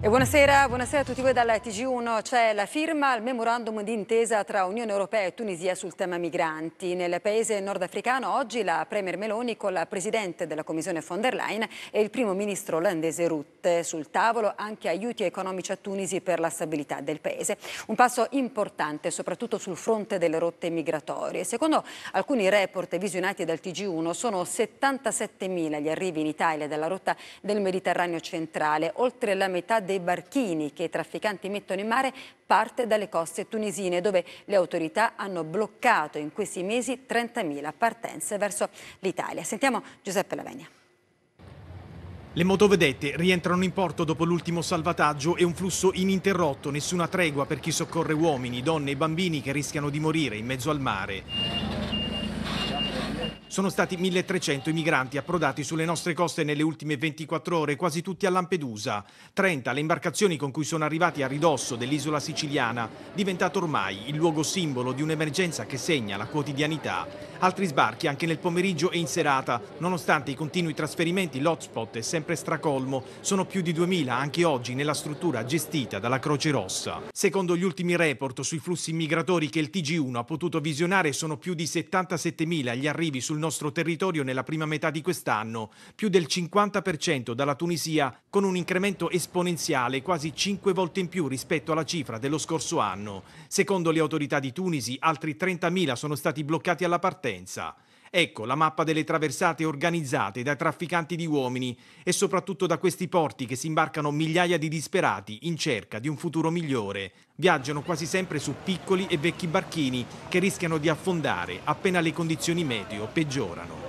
E buonasera, buonasera, a tutti voi dalla TG1. C'è la firma al memorandum d'intesa tra Unione Europea e Tunisia sul tema migranti. Nel paese nordafricano oggi la Premier Meloni con la Presidente della Commissione von der Leyen e il Primo Ministro olandese Rutte. Sul tavolo anche aiuti economici a Tunisi per la stabilità del paese. Un passo importante soprattutto sul fronte delle rotte migratorie. Secondo alcuni report visionati dal TG1 sono 77.000 gli arrivi in Italia dalla rotta del Mediterraneo centrale, oltre la metà dei barchini che i trafficanti mettono in mare parte dalle coste tunisine dove le autorità hanno bloccato in questi mesi 30.000 partenze verso l'Italia. Sentiamo Giuseppe Lavegna. Le motovedette rientrano in porto dopo l'ultimo salvataggio e un flusso ininterrotto, nessuna tregua per chi soccorre uomini, donne e bambini che rischiano di morire in mezzo al mare. Sono stati 1300 i migranti approdati sulle nostre coste nelle ultime 24 ore, quasi tutti a Lampedusa. 30 le imbarcazioni con cui sono arrivati a ridosso dell'isola siciliana, diventato ormai il luogo simbolo di un'emergenza che segna la quotidianità. Altri sbarchi anche nel pomeriggio e in serata. Nonostante i continui trasferimenti, l'hotspot è sempre stracolmo. Sono più di 2000 anche oggi nella struttura gestita dalla Croce Rossa. Secondo gli ultimi report sui flussi migratori che il TG1 ha potuto visionare, sono più di 77.000 gli arrivi sul nostro territorio nella prima metà di quest'anno, più del 50% dalla Tunisia, con un incremento esponenziale quasi 5 volte in più rispetto alla cifra dello scorso anno. Secondo le autorità di Tunisi, altri 30.000 sono stati bloccati alla partenza partenza. Ecco la mappa delle traversate organizzate dai trafficanti di uomini e soprattutto da questi porti che si imbarcano migliaia di disperati in cerca di un futuro migliore. Viaggiano quasi sempre su piccoli e vecchi barchini che rischiano di affondare appena le condizioni meteo peggiorano.